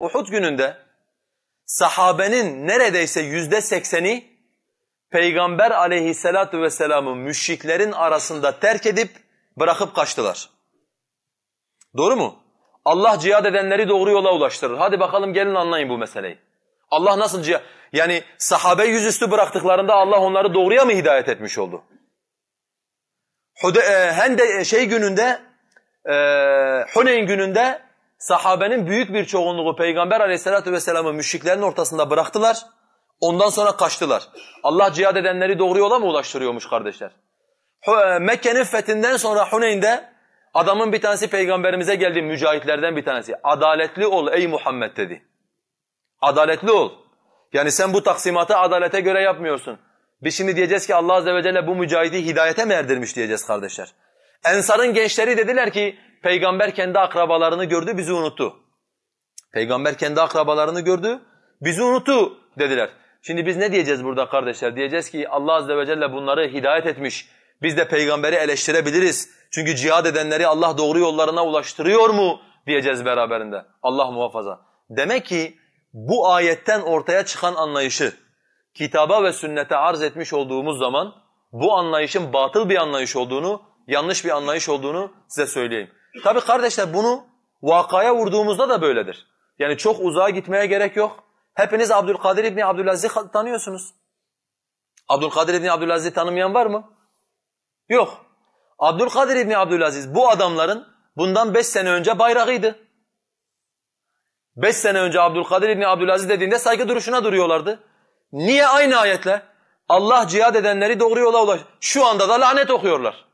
Uhud gününde sahabenin neredeyse yüzde sekseni Peygamber aleyhissalatu vesselam'ı müşriklerin arasında terk edip bırakıp kaçtılar. Doğru mu? Allah cihad edenleri doğru yola ulaştırır. Hadi bakalım gelin anlayın bu meseleyi. Allah nasıl cihad... Yani sahabe yüzüstü bıraktıklarında Allah onları doğruya mı hidayet etmiş oldu? Hude, e, Hende şey gününde, e, Huneyn gününde sahabenin büyük bir çoğunluğu Peygamber aleyhissalatu vesselam'ı müşriklerin ortasında bıraktılar. Ondan sonra kaçtılar. Allah cihad edenleri doğru yola mı ulaştırıyormuş kardeşler? E, Mekke'nin fethinden sonra Huneyn'de adamın bir tanesi peygamberimize geldi mücahitlerden bir tanesi. Adaletli ol ey Muhammed dedi. Adaletli ol. Yani sen bu taksimatı adalete göre yapmıyorsun. Biz şimdi diyeceğiz ki Allah azze ve celle bu mücahidi hidayete mi erdirmiş diyeceğiz kardeşler. Ensar'ın gençleri dediler ki peygamber kendi akrabalarını gördü bizi unuttu. Peygamber kendi akrabalarını gördü bizi unuttu dediler. Şimdi biz ne diyeceğiz burada kardeşler? Diyeceğiz ki Allah azze ve celle bunları hidayet etmiş. Biz de peygamberi eleştirebiliriz. Çünkü cihad edenleri Allah doğru yollarına ulaştırıyor mu diyeceğiz beraberinde. Allah muhafaza. Demek ki bu ayetten ortaya çıkan anlayışı kitaba ve sünnete arz etmiş olduğumuz zaman bu anlayışın batıl bir anlayış olduğunu, yanlış bir anlayış olduğunu size söyleyeyim. Tabi kardeşler bunu vakaya vurduğumuzda da böyledir. Yani çok uzağa gitmeye gerek yok. Hepiniz Abdülkadir İbni Abdülaziz'i tanıyorsunuz. Abdülkadir İbni Abdülaziz'i tanımayan var mı? Yok. Abdülkadir İbni Abdülaziz bu adamların bundan beş sene önce bayrağıydı. Beş sene önce Abdülkadir İbni Abdülaziz dediğinde saygı duruşuna duruyorlardı. Niye aynı ayetle? Allah cihad edenleri doğru yola ulaş. Şu anda da lanet okuyorlar.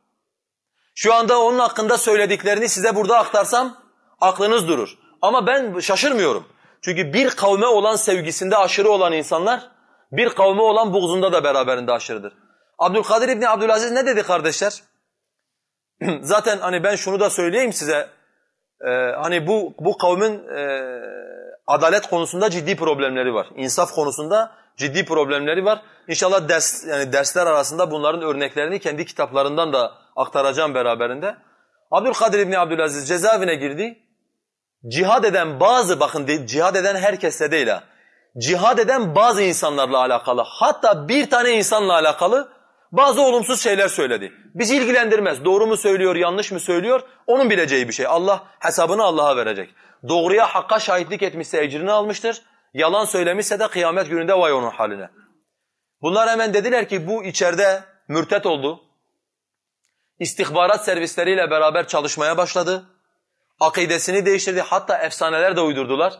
Şu anda onun hakkında söylediklerini size burada aktarsam aklınız durur. Ama ben şaşırmıyorum. Çünkü bir kavme olan sevgisinde aşırı olan insanlar bir kavme olan buğzunda da beraberinde aşırıdır. Abdülkadir İbni Abdülaziz ne dedi kardeşler? Zaten hani ben şunu da söyleyeyim size ee, hani bu bu kavmin e, adalet konusunda ciddi problemleri var. İnsaf konusunda ciddi problemleri var. İnşallah ders yani dersler arasında bunların örneklerini kendi kitaplarından da aktaracağım beraberinde. Abdülkadir İbni Abdülaziz cezaevine girdi. Cihad eden bazı bakın cihad eden herkesle değil ha. Cihad eden bazı insanlarla alakalı hatta bir tane insanla alakalı bazı olumsuz şeyler söyledi. Bizi ilgilendirmez. Doğru mu söylüyor, yanlış mı söylüyor? Onun bileceği bir şey. Allah hesabını Allah'a verecek. Doğruya hakka şahitlik etmişse ecrini almıştır. Yalan söylemişse de kıyamet gününde vay onun haline. Bunlar hemen dediler ki bu içeride mürtet oldu. İstihbarat servisleriyle beraber çalışmaya başladı. Akidesini değiştirdi. Hatta efsaneler de uydurdular.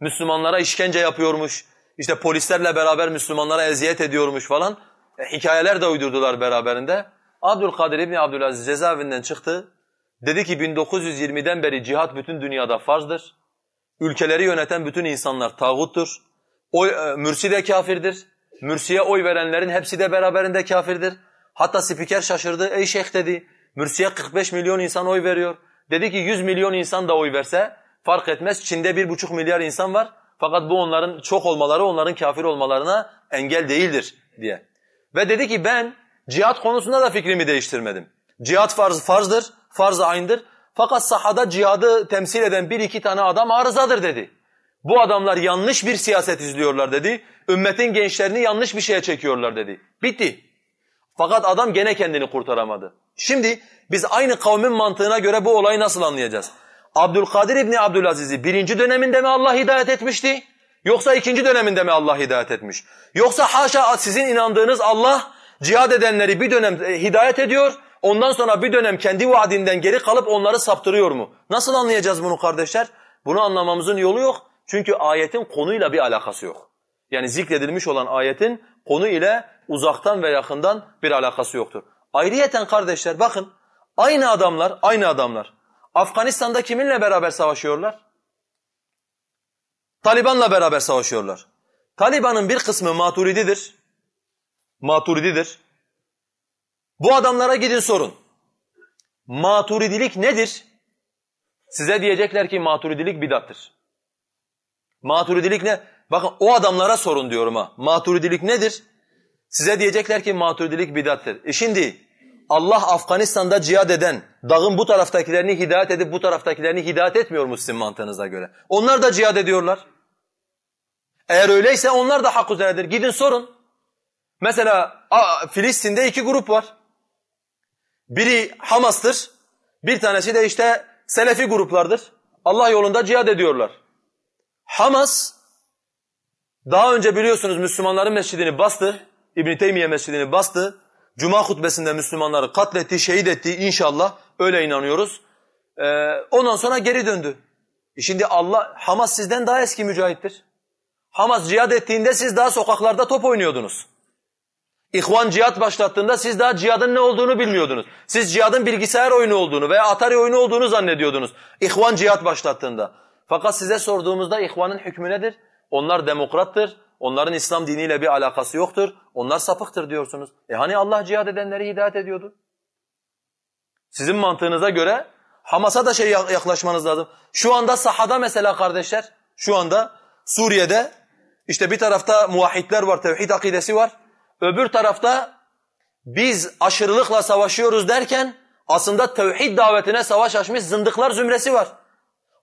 Müslümanlara işkence yapıyormuş. İşte polislerle beraber Müslümanlara eziyet ediyormuş falan. E, hikayeler de uydurdular beraberinde. Abdülkadir İbni Abdülaziz cezaevinden çıktı. Dedi ki 1920'den beri cihat bütün dünyada farzdır. Ülkeleri yöneten bütün insanlar tağuttur. Oy, e, mürsi de kafirdir. Mürsi'ye oy verenlerin hepsi de beraberinde kafirdir. Hatta spiker şaşırdı. Ey şeyh dedi. Mürsi'ye 45 milyon insan oy veriyor. Dedi ki 100 milyon insan da oy verse fark etmez. Çin'de 1,5 milyar insan var. Fakat bu onların çok olmaları onların kafir olmalarına engel değildir diye. Ve dedi ki ben cihat konusunda da fikrimi değiştirmedim. Cihat farz, farzdır, farz aynıdır. Fakat sahada cihadı temsil eden bir iki tane adam arızadır dedi. Bu adamlar yanlış bir siyaset izliyorlar dedi. Ümmetin gençlerini yanlış bir şeye çekiyorlar dedi. Bitti. Fakat adam gene kendini kurtaramadı. Şimdi biz aynı kavmin mantığına göre bu olayı nasıl anlayacağız? Abdülkadir İbni Abdülaziz'i birinci döneminde mi Allah hidayet etmişti? Yoksa ikinci döneminde mi Allah hidayet etmiş? Yoksa haşa sizin inandığınız Allah cihad edenleri bir dönem e, hidayet ediyor, ondan sonra bir dönem kendi vaadinden geri kalıp onları saptırıyor mu? Nasıl anlayacağız bunu kardeşler? Bunu anlamamızın yolu yok. Çünkü ayetin konuyla bir alakası yok. Yani zikredilmiş olan ayetin konu ile uzaktan ve yakından bir alakası yoktur. Ayrıyeten kardeşler bakın aynı adamlar, aynı adamlar Afganistan'da kiminle beraber savaşıyorlar? Taliban'la beraber savaşıyorlar. Taliban'ın bir kısmı maturididir. Maturididir. Bu adamlara gidin sorun. Maturidilik nedir? Size diyecekler ki maturidilik bidattır. Maturidilik ne? Bakın o adamlara sorun diyorum ha. Maturidilik nedir? Size diyecekler ki maturidilik bidattır. E şimdi Allah Afganistan'da cihad eden, dağın bu taraftakilerini hidayet edip bu taraftakilerini hidayet etmiyor mu sizin mantığınıza göre? Onlar da cihad ediyorlar. Eğer öyleyse onlar da hak üzeredir. Gidin sorun. Mesela Filistin'de iki grup var. Biri Hamas'tır, bir tanesi de işte Selefi gruplardır. Allah yolunda cihad ediyorlar. Hamas, daha önce biliyorsunuz Müslümanların mescidini bastı, İbn-i Teymiye mescidini bastı. Cuma hutbesinde Müslümanları katletti, şehit etti inşallah öyle inanıyoruz. Ee, ondan sonra geri döndü. E şimdi Allah, Hamas sizden daha eski mücahittir. Hamas cihad ettiğinde siz daha sokaklarda top oynuyordunuz. İhvan cihad başlattığında siz daha cihadın ne olduğunu bilmiyordunuz. Siz cihadın bilgisayar oyunu olduğunu veya Atari oyunu olduğunu zannediyordunuz. İhvan cihad başlattığında. Fakat size sorduğumuzda ihvanın hükmü nedir? Onlar demokrattır, Onların İslam diniyle bir alakası yoktur. Onlar sapıktır diyorsunuz. E hani Allah cihad edenleri hidayet ediyordu? Sizin mantığınıza göre Hamas'a da şey yaklaşmanız lazım. Şu anda sahada mesela kardeşler, şu anda Suriye'de işte bir tarafta muvahhidler var, tevhid akidesi var. Öbür tarafta biz aşırılıkla savaşıyoruz derken aslında tevhid davetine savaş açmış zındıklar zümresi var.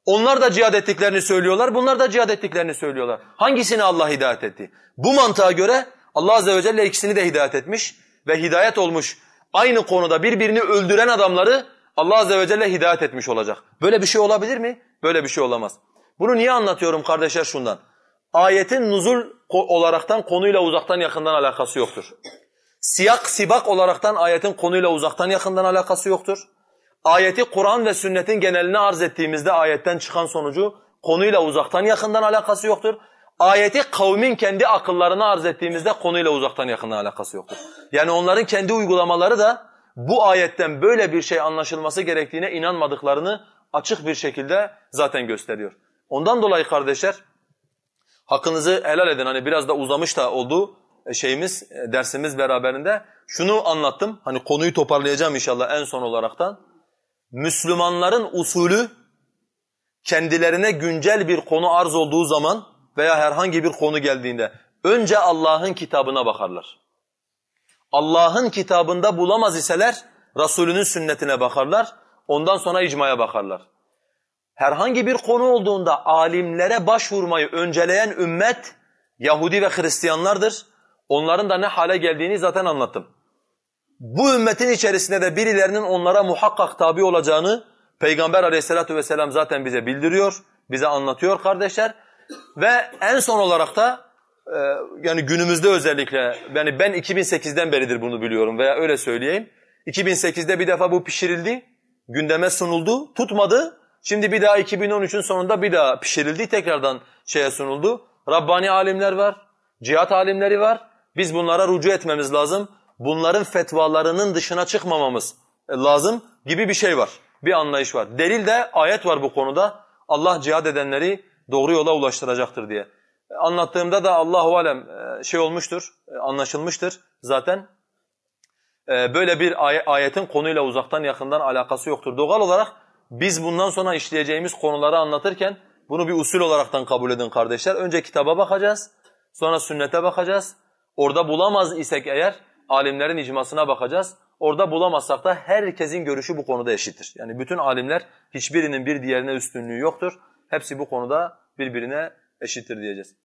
Onlar da cihad ettiklerini söylüyorlar, bunlar da cihad ettiklerini söylüyorlar. Hangisini Allah hidayet etti? Bu mantığa göre Allah Azze ve Celle ikisini de hidayet etmiş ve hidayet olmuş aynı konuda birbirini öldüren adamları Allah Azze ve Celle hidayet etmiş olacak. Böyle bir şey olabilir mi? Böyle bir şey olamaz. Bunu niye anlatıyorum kardeşler şundan? Ayetin nuzul olaraktan konuyla uzaktan yakından alakası yoktur. Siyak sibak olaraktan ayetin konuyla uzaktan yakından alakası yoktur. Ayeti Kur'an ve sünnetin genelini arz ettiğimizde ayetten çıkan sonucu konuyla uzaktan yakından alakası yoktur. Ayeti kavmin kendi akıllarını arz ettiğimizde konuyla uzaktan yakından alakası yoktur. Yani onların kendi uygulamaları da bu ayetten böyle bir şey anlaşılması gerektiğine inanmadıklarını açık bir şekilde zaten gösteriyor. Ondan dolayı kardeşler hakkınızı helal edin. Hani biraz da uzamış da oldu e, şeyimiz, e, dersimiz beraberinde. Şunu anlattım. Hani konuyu toparlayacağım inşallah en son olaraktan. Müslümanların usulü kendilerine güncel bir konu arz olduğu zaman veya herhangi bir konu geldiğinde önce Allah'ın kitabına bakarlar. Allah'ın kitabında bulamaz iseler Resulünün sünnetine bakarlar. Ondan sonra icmaya bakarlar. Herhangi bir konu olduğunda alimlere başvurmayı önceleyen ümmet Yahudi ve Hristiyanlardır. Onların da ne hale geldiğini zaten anlattım bu ümmetin içerisinde de birilerinin onlara muhakkak tabi olacağını Peygamber aleyhissalatu vesselam zaten bize bildiriyor, bize anlatıyor kardeşler. Ve en son olarak da e, yani günümüzde özellikle yani ben 2008'den beridir bunu biliyorum veya öyle söyleyeyim. 2008'de bir defa bu pişirildi, gündeme sunuldu, tutmadı. Şimdi bir daha 2013'ün sonunda bir daha pişirildi, tekrardan şeye sunuldu. Rabbani alimler var, cihat alimleri var. Biz bunlara rucu etmemiz lazım bunların fetvalarının dışına çıkmamamız e, lazım gibi bir şey var. Bir anlayış var. Delil de ayet var bu konuda. Allah cihad edenleri doğru yola ulaştıracaktır diye. Anlattığımda da Allahu alem e, şey olmuştur, e, anlaşılmıştır zaten. Böyle bir ayetin konuyla uzaktan yakından alakası yoktur. Doğal olarak biz bundan sonra işleyeceğimiz konuları anlatırken bunu bir usul olaraktan kabul edin kardeşler. Önce kitaba bakacağız, sonra sünnete bakacağız. Orada bulamaz isek eğer alimlerin icmasına bakacağız. Orada bulamazsak da herkesin görüşü bu konuda eşittir. Yani bütün alimler hiçbirinin bir diğerine üstünlüğü yoktur. Hepsi bu konuda birbirine eşittir diyeceğiz.